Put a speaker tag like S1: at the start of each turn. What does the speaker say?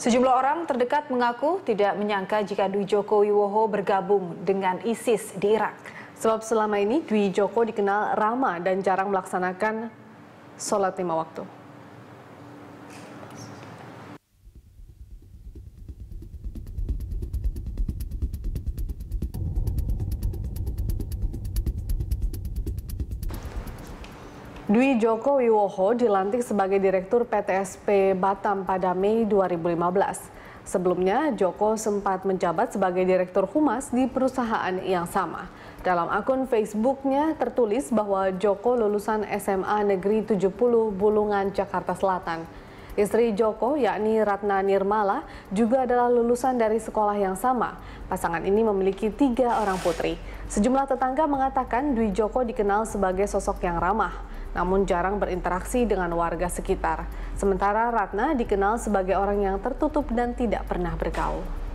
S1: Sejumlah orang terdekat mengaku tidak menyangka jika Dwi Joko Wiwoho bergabung dengan ISIS di Irak. Sebab selama ini Dwi Joko dikenal ramah dan jarang melaksanakan sholat lima waktu. Dwi Joko Wiwoho dilantik sebagai Direktur PTSP Batam pada Mei 2015. Sebelumnya, Joko sempat menjabat sebagai Direktur Humas di perusahaan yang sama. Dalam akun Facebooknya tertulis bahwa Joko lulusan SMA Negeri 70 Bulungan, Jakarta Selatan. Istri Joko, yakni Ratna Nirmala, juga adalah lulusan dari sekolah yang sama. Pasangan ini memiliki tiga orang putri. Sejumlah tetangga mengatakan Dwi Joko dikenal sebagai sosok yang ramah, namun jarang berinteraksi dengan warga sekitar. Sementara Ratna dikenal sebagai orang yang tertutup dan tidak pernah bergaul.